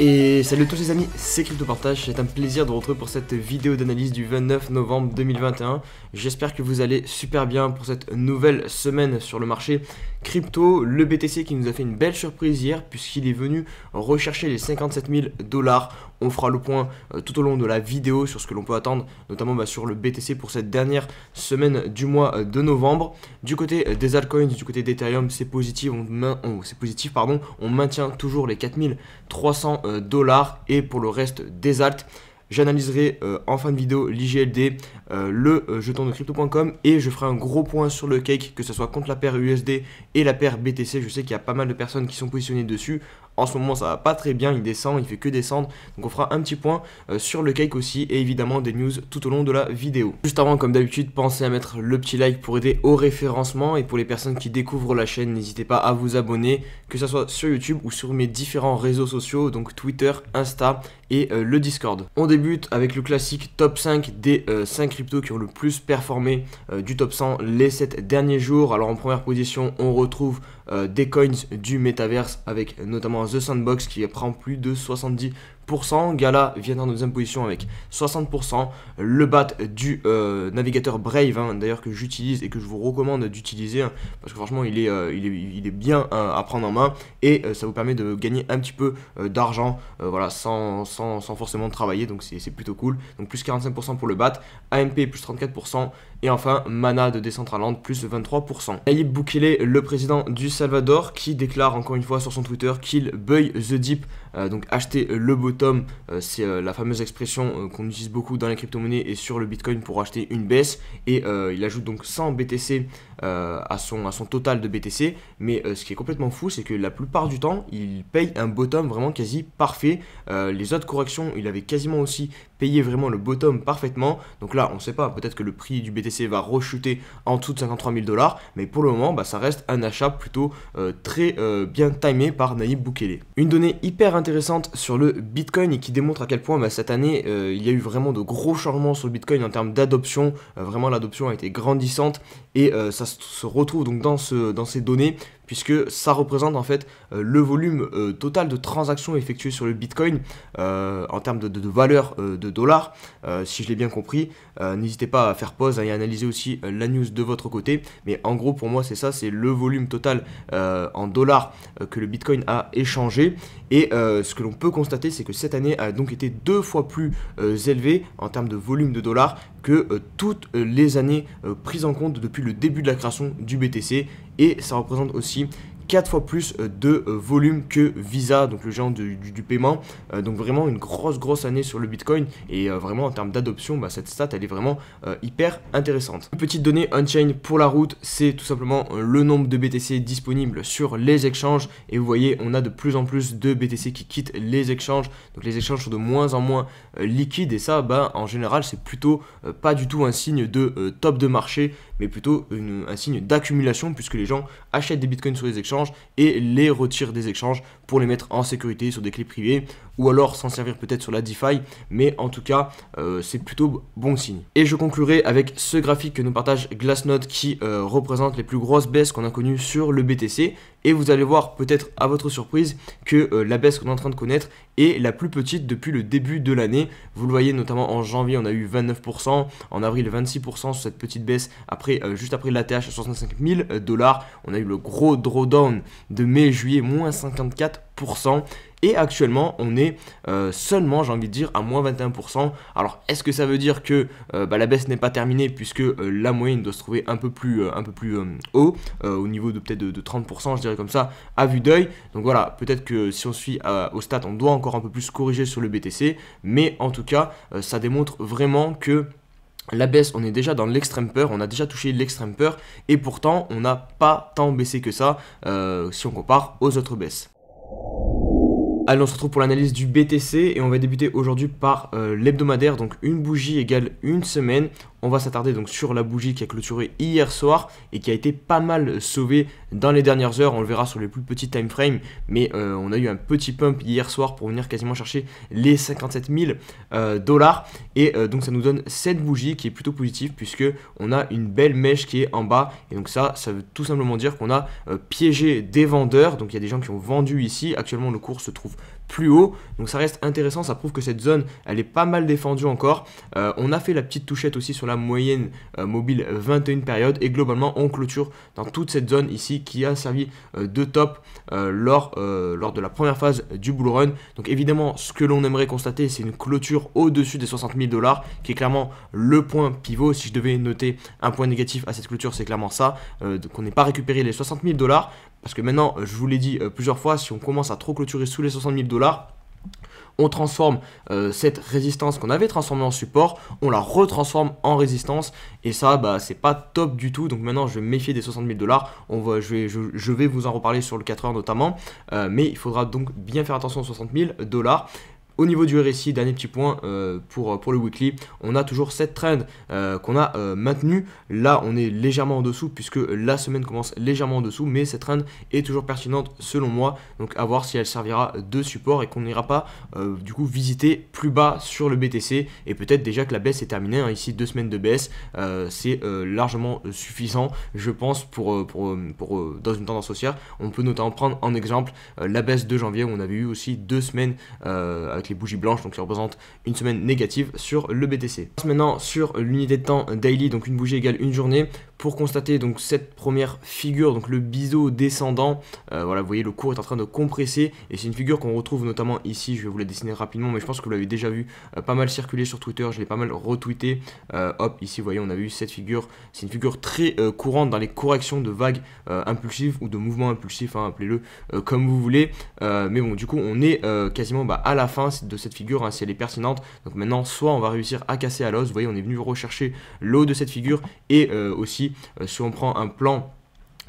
Et salut à tous les amis, c'est Partage, c'est un plaisir de vous retrouver pour cette vidéo d'analyse du 29 novembre 2021. J'espère que vous allez super bien pour cette nouvelle semaine sur le marché crypto. Le BTC qui nous a fait une belle surprise hier puisqu'il est venu rechercher les 57 000 dollars. On fera le point euh, tout au long de la vidéo sur ce que l'on peut attendre, notamment bah, sur le BTC pour cette dernière semaine du mois euh, de novembre. Du côté euh, des altcoins, du côté d'Ethereum, c'est positif, on, positif pardon, on maintient toujours les 4300 dollars et pour le reste des alts, J'analyserai en fin de vidéo l'IGLD, le jeton de crypto.com et je ferai un gros point sur le cake, que ce soit contre la paire USD et la paire BTC. Je sais qu'il y a pas mal de personnes qui sont positionnées dessus. En ce moment, ça va pas très bien, il descend, il fait que descendre. Donc on fera un petit point euh, sur le cake aussi et évidemment des news tout au long de la vidéo. Juste avant, comme d'habitude, pensez à mettre le petit like pour aider au référencement et pour les personnes qui découvrent la chaîne, n'hésitez pas à vous abonner, que ce soit sur YouTube ou sur mes différents réseaux sociaux, donc Twitter, Insta et euh, le Discord. On débute avec le classique top 5 des 5 euh, cryptos qui ont le plus performé du top 100 les 7 derniers jours. Alors en première position, on retrouve euh, des coins du métaverse avec notamment The Sandbox qui prend plus de 70 Gala vient en deuxième position avec 60%. Le bat du euh, navigateur Brave, hein, d'ailleurs que j'utilise et que je vous recommande d'utiliser, hein, parce que franchement il est, euh, il est, bien hein, à prendre en main et euh, ça vous permet de gagner un petit peu d'argent voilà, sans, sans, forcément travailler, donc c'est plutôt cool. Donc plus 45% pour le bat, AMP plus 34%. Et enfin, Mana de Decentraland, plus 23%. Nayib Bukele, le président du Salvador, qui déclare encore une fois sur son Twitter qu'il buy the deep euh, donc acheter le bottom, euh, c'est euh, la fameuse expression qu'on utilise beaucoup dans les crypto-monnaies et sur le Bitcoin pour acheter une baisse. Et il ajoute donc 100 BTC à, son, à son total de BTC. Mais ce qui est complètement fou, c'est que la plupart du temps, il paye un bottom vraiment quasi parfait. les autres corrections, il avait quasiment aussi payé vraiment le bottom parfaitement. Donc là, on ne sait pas, peut-être que le prix du BTC va rechuter en dessous de 53 000 dollars. Mais pour le moment, bah, ça reste un achat plutôt très bien timé par Naïb Boukele. Une donnée hyper intéressante intéressante sur le Bitcoin et qui démontre à quel point bah, cette année euh, il y a eu vraiment de gros changements sur le Bitcoin en termes d'adoption. Euh, vraiment l'adoption a été grandissante et euh, ça se retrouve donc dans, ce, dans ces données puisque ça représente en fait euh, le volume euh, total de transactions effectuées sur le Bitcoin euh, en termes de, valeur de dollars, si je l'ai bien compris. N'hésitez pas à faire pause hein, et analyser aussi la news de votre côté. Mais en gros, pour moi, c'est ça, c'est le volume total en dollars que le Bitcoin a échangé. Et ce que l'on peut constater, c'est que cette année a donc été deux fois plus élevée en termes de volume de dollars que euh, toutes euh, les années euh, prises en compte depuis le début de la création du BTC et ça représente aussi 4 fois plus euh, de euh, volume que Visa, donc le géant du, paiement. Euh, donc vraiment une grosse grosse année sur le Bitcoin et vraiment en termes d'adoption, bah, cette stat elle est vraiment hyper intéressante. petite donnée on-chain pour la route, c'est tout simplement le nombre de BTC disponibles sur les échanges et vous voyez on a de plus en plus de BTC qui quittent les échanges, donc les échanges sont de moins en moins liquides et ça bah, en général c'est plutôt pas du tout un signe de top de marché mais plutôt un signe d'accumulation puisque les gens achètent des bitcoins sur les échanges et les retirent des échanges pour les mettre en sécurité sur des clés privées ou alors s'en servir peut-être sur la DeFi, mais en tout cas, euh, c'est plutôt bon signe. Et je conclurai avec ce graphique que nous partage Glassnode qui euh, représente les plus grosses baisses qu'on a connues sur le BTC, et vous allez voir peut-être à votre surprise que euh, la baisse qu'on est en train de connaître est la plus petite depuis le début de l'année. Vous le voyez notamment en janvier, on a eu 29%, en avril 26% sur cette petite baisse après juste après l'ATH à 65 000 dollars. On a eu le gros drawdown de mai-juillet, moins 54% et actuellement on est euh, seulement j'ai envie de dire à moins 21% alors est-ce que ça veut dire que euh, bah, la baisse n'est pas terminée puisque euh, la moyenne doit se trouver un peu plus un peu plus haut au niveau de peut-être de, 30% je dirais comme ça à vue d'œil donc voilà peut-être que si on suit au stat on doit encore un peu plus corriger sur le BTC mais en tout cas ça démontre vraiment que la baisse, on est déjà dans l'extrême peur, on a déjà touché l'extrême peur, et pourtant on n'a pas tant baissé que ça si on compare aux autres baisses. Allez, on se retrouve pour l'analyse du BTC et on va débuter aujourd'hui par euh, l'hebdomadaire. Donc une bougie égale une semaine. On va s'attarder donc sur la bougie qui a clôturé hier soir et qui a été pas mal sauvée dans les dernières heures. On le verra sur les plus petits time mais euh, on a eu un petit pump hier soir pour venir quasiment chercher les 57 000 euh, dollars. Et euh, donc ça nous donne cette bougie qui est plutôt positive puisque on a une belle mèche qui est en bas. Et donc ça, ça veut tout simplement dire qu'on a piégé des vendeurs. Donc il y a des gens qui ont vendu ici. Actuellement le cours se trouve plus haut. Donc ça reste intéressant, ça prouve que cette zone, elle est pas mal défendue encore. Euh, on a fait la petite touchette aussi sur la moyenne euh, mobile 21 période et globalement on clôture dans toute cette zone ici qui a servi euh, de top lors, lors de la première phase du bull run. Donc évidemment, ce que l'on aimerait constater, c'est une clôture au-dessus des 60 000 dollars qui est clairement le point pivot. Si je devais noter un point négatif à cette clôture, c'est clairement ça, qu'on n'ait pas récupéré les 60 000 dollars. Parce que maintenant, euh, je vous l'ai dit euh, plusieurs fois, si on commence à trop clôturer sous les 60 000 dollars, on transforme euh, cette résistance qu'on avait transformée en support, on la retransforme en résistance et ça bah c'est pas top du tout donc maintenant je vais me méfier des 60 000 dollars, on je, vais, je, vais vous en reparler sur le 4 heures notamment mais il faudra donc bien faire attention aux 60 000 dollars au niveau du RSI, dernier petit point euh, pour, euh, pour le weekly, on a toujours cette trend euh, qu'on a maintenue. Là, on est légèrement en dessous puisque la semaine commence légèrement en dessous, mais cette trend est toujours pertinente selon moi. Donc à voir si elle servira de support et qu'on n'ira pas du coup visiter plus bas sur le BTC. Et peut-être déjà que la baisse est terminée. Hein. Ici, deux semaines de baisse, c'est largement suffisant, je pense, pour, pour, pour dans une tendance haussière. On peut notamment prendre en exemple la baisse de janvier où on avait eu aussi deux semaines les bougies blanches, donc qui représentent une semaine négative sur le BTC. maintenant sur l'unité de temps daily, donc une bougie égale une journée pour constater donc cette première figure, donc le biseau descendant. Euh, voilà, vous voyez, le cours est en train de compresser et c'est une figure qu'on retrouve notamment ici. Je vais vous la dessiner rapidement, mais je pense que vous l'avez déjà vu euh, pas mal circuler sur Twitter. Je l'ai pas mal retweeté. Euh, hop, ici, vous voyez, on a vu cette figure. C'est une figure très courante dans les corrections de vagues impulsives ou de mouvements impulsifs, hein, appelez-le comme vous voulez. mais bon, du coup, on est quasiment bah, à la fin de cette figure hein, si elle est pertinente. Donc maintenant, soit on va réussir à casser à l'os. Vous voyez, on est venu rechercher l'eau de cette figure et aussi euh, si on prend un plan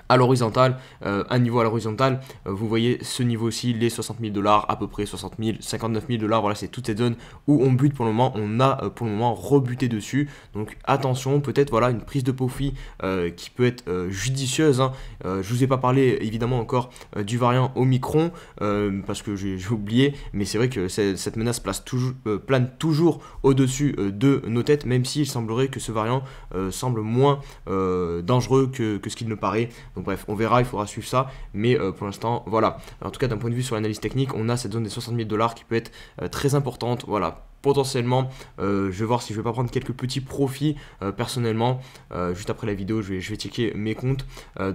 à l'horizontale, euh, un niveau à l'horizontale, euh, vous voyez ce niveau-ci, les 60 000 dollars, à peu près 60 000, 59 000 dollars, voilà, c'est toutes ces zones où on bute pour le moment, on a euh, pour le moment rebuté dessus, donc attention, peut-être voilà une prise de profit qui peut être judicieuse, je hein. je vous ai pas parlé évidemment encore du variant Omicron, parce que j'ai oublié, mais c'est vrai que cette menace plane toujours au-dessus de nos têtes, même s'il semblerait que ce variant semble moins dangereux que, que ce qu'il ne paraît, donc bref, on verra, il faudra suivre ça. Mais euh, pour l'instant, voilà. en tout cas, d'un point de vue sur l'analyse technique, on a cette zone des 60 000 dollars qui peut être euh, très importante. Voilà, potentiellement, euh, je vais voir si je vais pas prendre quelques petits profits euh, personnellement. Euh, juste après la vidéo, je vais, je vais checker mes comptes.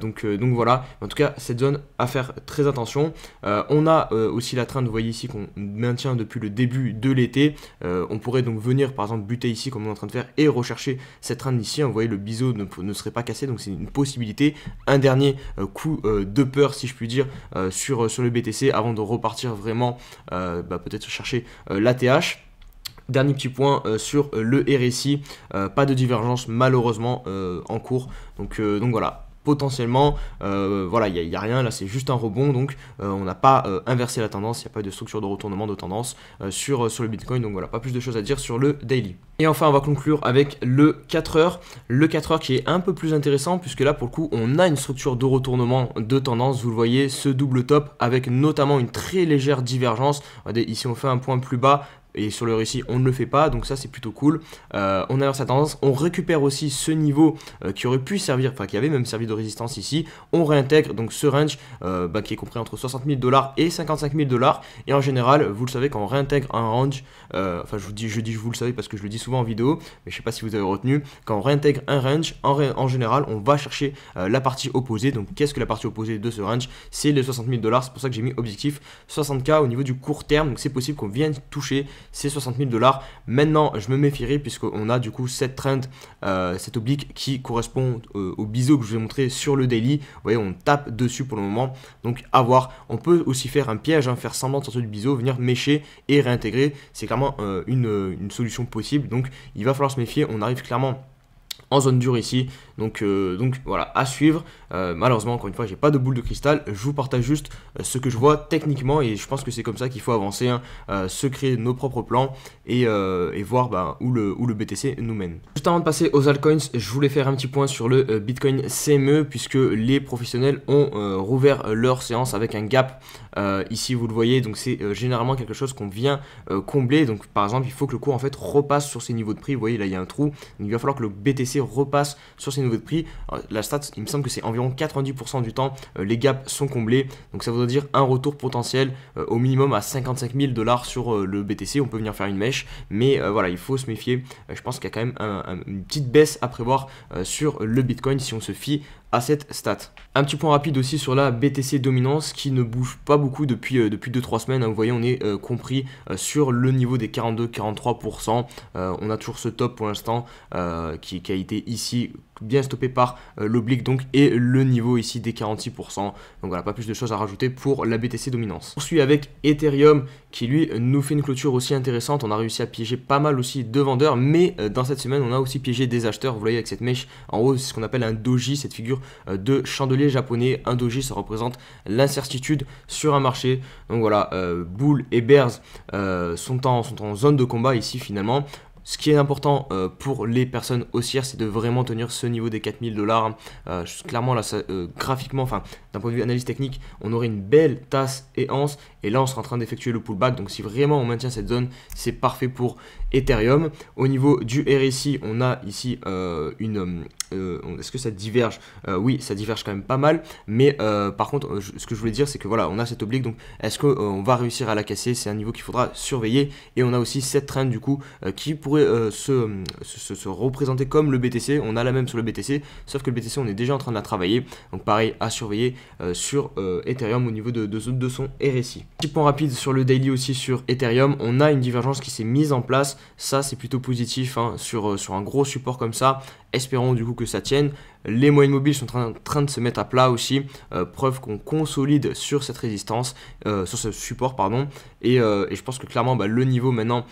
donc, donc voilà, en tout cas, cette zone à faire très attention. on a aussi la traîne, vous voyez ici qu'on maintient depuis le début de l'été. on pourrait donc venir par exemple buter ici comme on est en train de faire et rechercher cette traîne ici. Hein, vous voyez, le biseau ne, serait pas cassé, donc c'est une possibilité. Un dernier coup de peur, si je puis dire, sur, sur le BTC avant de repartir vraiment bah, peut-être chercher la TH. Dernier petit point euh, sur euh, le RSI, euh, pas de divergence malheureusement en cours. Donc, voilà, potentiellement, voilà, il n'y a, rien, là c'est juste un rebond, donc on n'a pas inversé la tendance, il n'y a pas de structure de retournement de tendance sur, le Bitcoin, donc voilà, pas plus de choses à dire sur le daily. Et enfin, on va conclure avec le 4 heures, le 4 heures qui est un peu plus intéressant, puisque là pour le coup, on a une structure de retournement de tendance, vous le voyez, ce double top, avec notamment une très légère divergence, ici on fait un point plus bas, et sur le récit on ne le fait pas donc ça c'est plutôt cool euh, on on alors sa tendance on récupère aussi ce niveau euh, qui aurait pu servir enfin qui avait même servi de résistance ici on réintègre donc ce range euh, bah, qui est compris entre 60 000 dollars et 55 000 dollars et en général vous le savez quand on réintègre un range enfin je vous dis je dis vous le savez parce que je le dis souvent en vidéo mais je sais pas si vous avez retenu quand on réintègre un range en, général on va chercher la partie opposée donc qu'est-ce que la partie opposée de ce range c'est les 60 000 dollars c'est pour ça que j'ai mis objectif 60k au niveau du court terme donc c'est possible qu'on vienne toucher c'est 60 000 dollars. Maintenant, je me méfierai puisqu'on a du coup cette trend, euh, cette oblique qui correspond euh, au biseau que je vous ai montré sur le daily. Vous voyez, on tape dessus pour le moment. Donc, à voir. On peut aussi faire un piège, hein, faire semblant de sortir du biseau, venir mécher et réintégrer. C'est clairement euh, une, solution possible. Donc, il va falloir se méfier. On arrive clairement en zone dure ici. Donc, donc voilà, à suivre. Euh, malheureusement, encore une fois, j'ai pas de boule de cristal. Je vous partage juste euh, ce que je vois techniquement et je pense que c'est comme ça qu'il faut avancer, hein, euh, se créer nos propres plans et, voir bah, où, le, le BTC nous mène. Juste avant de passer aux altcoins, je voulais faire un petit point sur le Bitcoin CME puisque les professionnels ont rouvert leur séance avec un gap. ici, vous le voyez, donc c'est généralement quelque chose qu'on vient combler. Donc, par exemple, il faut que le cours en fait repasse sur ces niveaux de prix. Vous voyez, là, il y a un trou. il va falloir que le BTC repasse sur ces niveaux de prix. la stat, il me semble que c'est environ donc 90% du temps, euh, les gaps sont comblés. Donc ça voudrait dire un retour potentiel euh, au minimum à 55 000 dollars sur euh, le BTC. On peut venir faire une mèche, mais voilà, il faut se méfier. je pense qu'il y a quand même une petite baisse à prévoir sur le Bitcoin si on se fie à cette stat. Un petit point rapide aussi sur la BTC dominance qui ne bouge pas beaucoup depuis, euh, depuis 2-3 semaines. Hein, vous voyez, on est euh, compris euh, sur le niveau des 42-43%. on a toujours ce top pour l'instant qui, a été ici bien stoppé par l'oblique donc et le niveau ici des 46%. Donc voilà, pas plus de choses à rajouter pour la BTC dominance. On suit avec Ethereum qui lui nous fait une clôture aussi intéressante. On a réussi à piéger pas mal aussi de vendeurs, mais dans cette semaine on a aussi piégé des acheteurs. Vous voyez avec cette mèche en haut, c'est ce qu'on appelle un doji, cette figure euh, de chandeliers japonais. Un doji, ça représente l'incertitude sur un marché. Donc voilà, euh, Bull et Bears euh, sont, en, zone de combat ici finalement. Ce qui est important pour les personnes haussières, c'est de vraiment tenir ce niveau des 4000 dollars. clairement, là, graphiquement, enfin, d'un point de vue analyse technique, on aurait une belle tasse et anse. Et là, on sera en train d'effectuer le pullback. Donc, si vraiment on maintient cette zone, c'est parfait pour Ethereum. Au niveau du RSI, on a ici euh, une. Euh, est-ce que ça diverge euh, Oui, ça diverge quand même pas mal. Mais par contre, ce que je voulais dire, c'est que voilà, on a cette oblique. Donc, est-ce qu'on va réussir à la casser C'est un niveau qu'il faudra surveiller. Et on a aussi cette traîne du coup qui pourrait se, se, se représenter comme le BTC. On a la même sur le BTC, sauf que le BTC, on est déjà en train de la travailler. Donc, pareil, à surveiller. Euh, sur euh, Ethereum au niveau de, de, de son RSI. Petit point rapide sur le daily aussi sur Ethereum, on a une divergence qui s'est mise en place, ça c'est plutôt positif hein, sur, euh, sur un gros support comme ça, espérons du coup que ça tienne. Les moyennes mobiles sont en train de se mettre à plat aussi, euh, preuve qu'on consolide sur cette résistance, euh, sur ce support pardon, et, euh, je pense que clairement bah, le niveau maintenant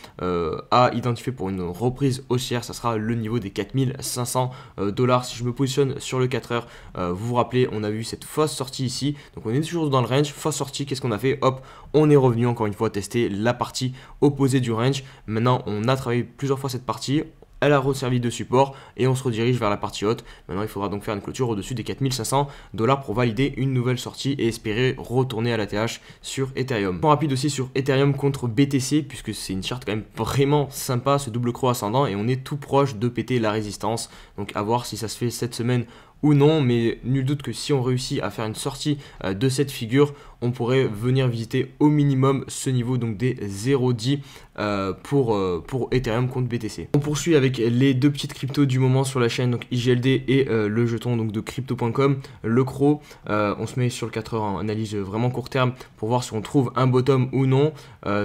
à identifier pour une reprise haussière, ça sera le niveau des 4500 dollars. Si je me positionne sur le 4 heures, vous vous rappelez, on a vu cette fausse sortie ici, donc on est toujours dans le range, fausse sortie, qu'est-ce qu'on a fait Hop, on est revenu encore une fois tester la partie opposée du range. Maintenant, on a travaillé plusieurs fois cette partie, elle a resservi de support et on se redirige vers la partie haute. Maintenant, il faudra donc faire une clôture au-dessus des 4500 dollars pour valider une nouvelle sortie et espérer retourner à la TH sur Ethereum. Point rapide aussi sur Ethereum contre BTC puisque c'est une charte quand même vraiment sympa ce double croix ascendant et on est tout proche de péter la résistance. Donc à voir si ça se fait cette semaine ou non, mais nul doute que si on réussit à faire une sortie euh, de cette figure, on pourrait venir visiter au minimum ce niveau donc des 0,10 euh, pour, euh, pour Ethereum contre BTC. On poursuit avec les deux petites cryptos du moment sur la chaîne, donc IGLD et euh, le jeton donc de crypto.com, le CRO. on se met sur le 4 heures en analyse vraiment court terme pour voir si on trouve un bottom ou non.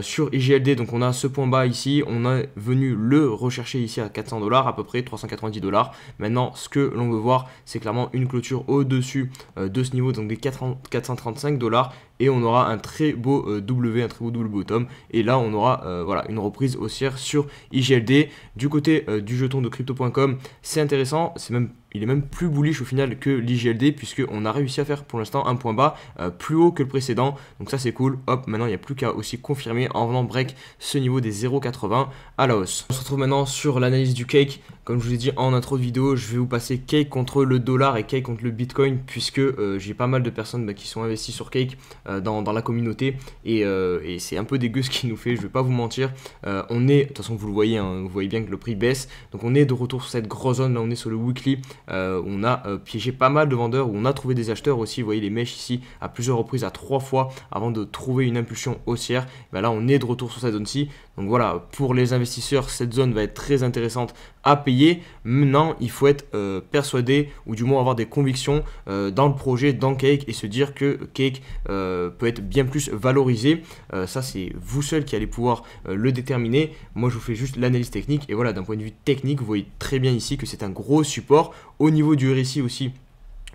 sur IGLD, donc on a ce point bas ici, on est venu le rechercher ici à 400 dollars, à peu près 390 dollars. Maintenant, ce que l'on veut voir, c'est clairement une clôture au-dessus de ce niveau, donc des 435 dollars et on aura un très beau euh, W, un très beau double bottom. Et là, on aura euh, voilà, une reprise haussière sur IGLD. Du côté euh, du jeton de crypto.com, c'est intéressant, c'est même il est même plus bullish au final que l'IGLD puisqu'on a réussi à faire pour l'instant un point bas euh, plus haut que le précédent. Donc ça c'est cool. Hop, maintenant il n'y a plus qu'à aussi confirmer en venant break ce niveau des 0,80 à la hausse. On se retrouve maintenant sur l'analyse du cake. Comme je vous ai dit en intro de vidéo, je vais vous passer cake contre le dollar et cake contre le bitcoin puisque euh, j'ai pas mal de personnes bah, qui sont investies sur cake euh, dans, la communauté et, c'est un peu dégueu ce qu'il nous fait, je ne vais pas vous mentir. on est, de toute façon vous le voyez, hein, vous voyez bien que le prix baisse. Donc on est de retour sur cette grosse zone, là on est sur le weekly euh, on a euh, piégé pas mal de vendeurs, on a trouvé des acheteurs aussi. Vous voyez les mèches ici à plusieurs reprises, à trois fois, avant de trouver une impulsion haussière. Ben là, on est de retour sur cette zone-ci. Donc voilà, pour les investisseurs, cette zone va être très intéressante à payer. Maintenant, il faut être euh, persuadé ou du moins avoir des convictions euh, dans le projet, dans Cake et se dire que Cake euh, peut être bien plus valorisé. ça, c'est vous seul qui allez pouvoir le déterminer. Moi, je vous fais juste l'analyse technique. Et voilà, d'un point de vue technique, vous voyez très bien ici que c'est un gros support. Au niveau du RSI aussi,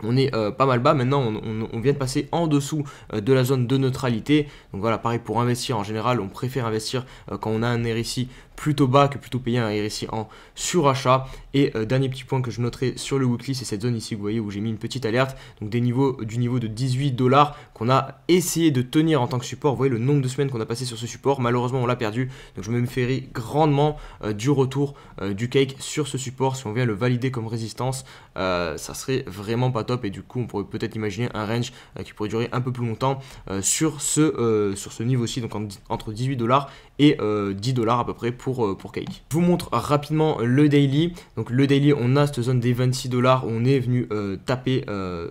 on est euh, pas mal bas. Maintenant, on, vient de passer en dessous euh, de la zone de neutralité. Donc voilà, pareil pour investir en général, on préfère investir euh, quand on a un RSI plutôt bas que plutôt payer un RSI en surachat. Et euh, dernier petit point que je noterai sur le weekly, c'est cette zone ici, vous voyez, où j'ai mis une petite alerte, donc des niveaux du niveau de 18 dollars qu'on a essayé de tenir en tant que support. Vous voyez le nombre de semaines qu'on a passé sur ce support, malheureusement on l'a perdu, donc je me ferai grandement euh, du retour euh, du cake sur ce support. Si on vient le valider comme résistance, ça serait vraiment pas top et du coup on pourrait peut-être imaginer un range qui pourrait durer un peu plus longtemps sur ce, sur ce niveau-ci, donc entre 18 dollars et 10 euh, dollars à peu près pour, euh, pour Cake. Je vous montre rapidement le daily. Donc le daily, on a cette zone des 26 dollars où on est venu euh, taper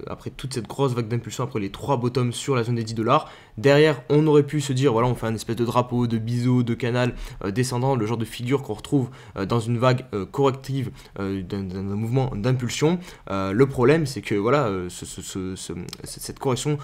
après toute cette grosse vague d'impulsion, après les 3 bottoms sur la zone des 10 dollars. Derrière, on aurait pu se dire, voilà, on fait un espèce de drapeau, de biseau, de canal euh, descendant, le genre de figure qu'on retrouve euh, dans une vague euh, corrective d'un mouvement d'impulsion. le problème, c'est que voilà, cette correction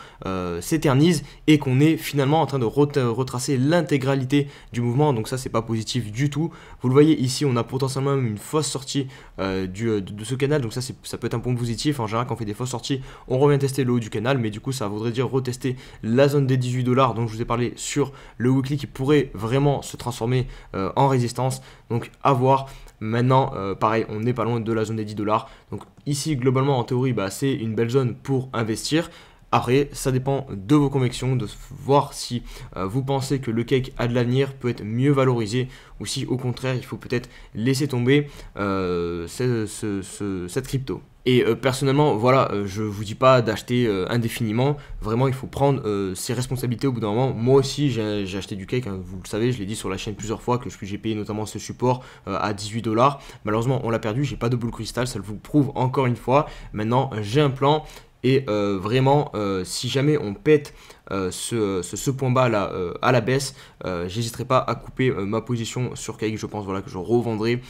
s'éternise et qu'on est finalement en train de retracer l'intégralité du mouvement. Donc ça, c'est pas positif du tout. Vous le voyez ici, on a potentiellement une fausse sortie de, ce canal. Donc ça, ça peut être un point positif. En général, quand on fait des fausses sorties, on revient tester le haut du canal, mais du coup, ça voudrait dire retester la zone des 18 dollars dont je vous ai parlé sur le weekly qui pourrait vraiment se transformer euh, en résistance. Donc à voir. Maintenant, euh, pareil, on n'est pas loin de la zone des 10 dollars. Donc ici, globalement, en théorie, bah, c'est une belle zone pour investir. Après, ça dépend de vos convictions, de voir si euh, vous pensez que le cake a de l'avenir, peut être mieux valorisé, ou si au contraire, il faut peut-être laisser tomber cette crypto. Et euh, personnellement, voilà, euh, je vous dis pas d'acheter euh, indéfiniment. Vraiment, il faut prendre ses responsabilités au bout d'un moment. Moi aussi, j'ai acheté du cake. Hein, vous le savez, je l'ai dit sur la chaîne plusieurs fois que j'ai payé notamment ce support à 18 dollars. Malheureusement, on l'a perdu. J'ai pas de boule cristal. Ça vous prouve encore une fois. Maintenant, j'ai un plan. Et euh, vraiment, euh, si jamais on pète euh, ce, point bas là à la baisse, j'hésiterai pas à couper ma position sur cake. Je pense voilà, que je revendrai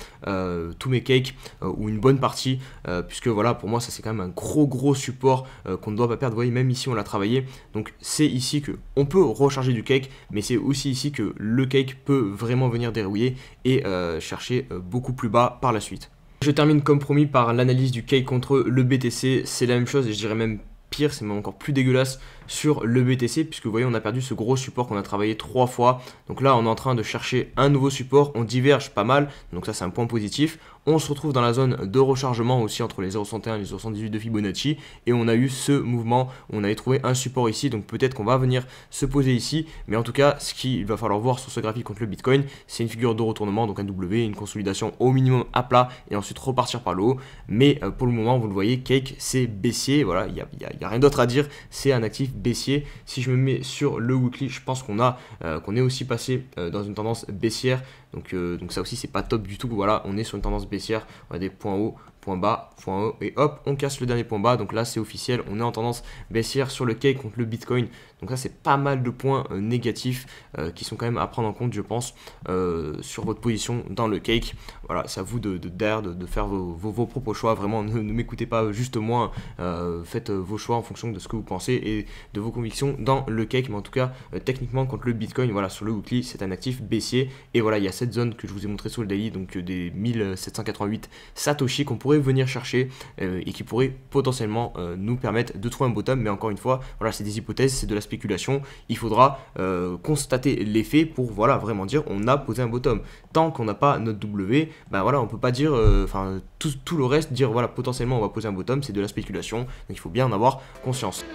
tous mes cakes ou une bonne partie, puisque voilà, pour moi, ça c'est quand même un gros gros support qu'on ne doit pas perdre. Vous voyez, même ici on l'a travaillé. Donc c'est ici que on peut recharger du cake, mais c'est aussi ici que le cake peut vraiment venir dérouiller et chercher beaucoup plus bas par la suite. Je termine comme promis par l'analyse du K contre le BTC, c'est la même chose et je dirais même pire, c'est même encore plus dégueulasse sur le BTC, puisque vous voyez, on a perdu ce gros support qu'on a travaillé trois fois. Donc là, on est en train de chercher un nouveau support, on diverge pas mal, donc ça c'est un point positif. On se retrouve dans la zone de rechargement aussi entre les 0,61 et les 0,78 de Fibonacci, et on a eu ce mouvement, on avait trouvé un support ici, donc peut-être qu'on va venir se poser ici, mais en tout cas, ce qu'il va falloir voir sur ce graphique contre le Bitcoin, c'est une figure de retournement, donc un W, une consolidation au minimum à plat, et ensuite repartir par le haut, mais euh, pour le moment, vous le voyez, Cake s'est baissier voilà, il n'y a, a rien d'autre à dire, c'est un actif baissier. Si je me mets sur le weekly, je pense qu'on a euh, qu'on est aussi passé euh, dans une tendance baissière. Donc, euh, donc ça aussi c'est pas top du tout. Voilà, on est sur une tendance baissière. On a des points hauts, point bas, point haut, et hop, on casse le dernier point bas. Donc là, c'est officiel, on est en tendance baissière sur le cake contre le Bitcoin. Donc ça, c'est pas mal de points euh, négatifs euh, qui sont quand même à prendre en compte, je pense, euh, sur votre position dans le cake. Voilà, c'est à vous de, de, de, faire vos, propres choix. Vraiment, ne, m'écoutez pas juste moi. faites vos choix en fonction de ce que vous pensez et de vos convictions dans le cake. Mais en tout cas, techniquement, contre le Bitcoin, voilà, sur le weekly, c'est un actif baissier. Et voilà, il y a cette zone que je vous ai montré sur le daily, donc des 1788 Satoshi qu'on pourrait venir chercher et qui pourrait potentiellement nous permettre de trouver un bottom. Mais encore une fois, voilà, c'est des hypothèses, c'est de l'aspect il faudra euh, constater l'effet pour voilà, vraiment dire on a posé un bottom. Tant qu'on n'a pas notre W, ben voilà, on peut pas dire, euh, enfin tout, tout le reste, dire voilà potentiellement on va poser un bottom, c'est de la spéculation, donc il faut bien en avoir conscience.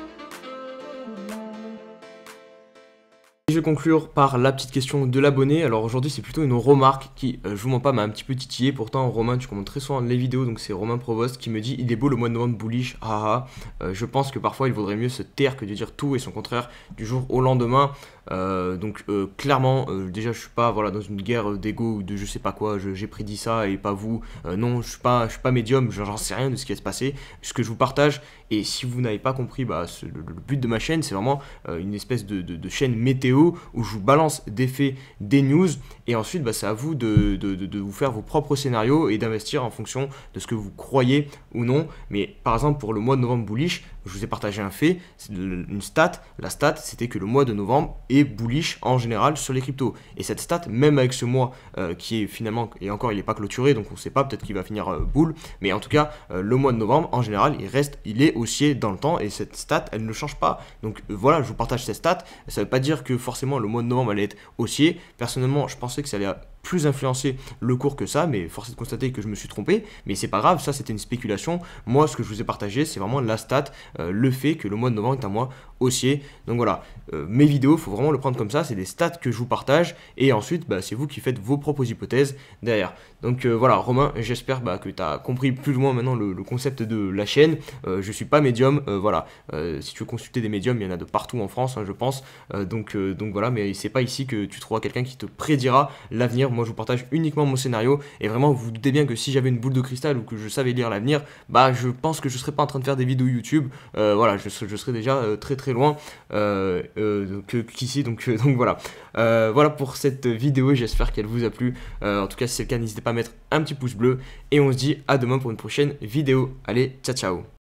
Et je vais conclure par la petite question de l'abonné. Alors aujourd'hui, c'est plutôt une remarque qui, euh, je vous mens pas, m'a un petit peu titillé. Pourtant, Romain, tu commentes très souvent les vidéos, donc c'est Romain Provost qui me dit Il est beau le mois de novembre bullish, haha, ah, ah. Euh, je pense que parfois, il vaudrait mieux se taire que de dire tout et son contraire du jour au lendemain. Euh, donc euh, clairement, euh, déjà je suis pas voilà dans une guerre d'ego ou de je sais pas quoi, j'ai prédit ça et pas vous. non, je suis pas, je suis pas médium, j'en sais rien de ce qui va se passer. Ce que je vous partage et si vous n'avez pas compris, bah, le, but de ma chaîne, c'est vraiment une espèce de, chaîne météo où je vous balance des faits, des news et ensuite bah, c'est à vous de, de, vous faire vos propres scénarios et d'investir en fonction de ce que vous croyez ou non. Mais par exemple pour le mois de novembre bullish, je vous ai partagé un fait, une stat. La stat, c'était que le mois de novembre est bullish en général sur les cryptos. Et cette stat, même avec ce mois euh, qui est finalement, et encore il n'est pas clôturé, donc on sait pas, peut-être qu'il va finir euh, boule, mais en tout cas, euh, le mois de novembre, en général, il reste, il est haussier dans le temps, et cette stat, elle ne change pas. Donc voilà, je vous partage cette stat, ça veut pas dire que forcément le mois de novembre allait être haussier. Personnellement, je pensais que ça allait plus influencé le cours que ça, mais force est de constater que je me suis trompé, mais c'est pas grave, ça c'était une spéculation. Moi, ce que je vous ai partagé, c'est vraiment la stat, euh, le fait que le mois de novembre est un mois haussier. Donc voilà, euh, mes vidéos, faut vraiment le prendre comme ça, c'est des stats que je vous partage, et ensuite, bah, c'est vous qui faites vos propres hypothèses derrière. Donc euh, voilà, Romain, j'espère bah, que tu as compris plus ou moins maintenant le, concept de la chaîne. je suis pas médium, voilà. si tu veux consulter des médiums, il y en a de partout en France, hein, je pense. donc, donc voilà, mais c'est pas ici que tu trouveras quelqu'un qui te prédira l'avenir moi je vous partage uniquement mon scénario, et vraiment vous, vous doutez bien que si j'avais une boule de cristal ou que je savais lire l'avenir, bah je pense que je serais pas en train de faire des vidéos YouTube, euh, voilà, je, serais déjà euh, très très loin euh, qu'ici, donc, donc voilà. voilà pour cette vidéo, j'espère qu'elle vous a plu, en tout cas si c'est le cas, n'hésitez pas à mettre un petit pouce bleu, et on se dit à demain pour une prochaine vidéo. Allez, ciao ciao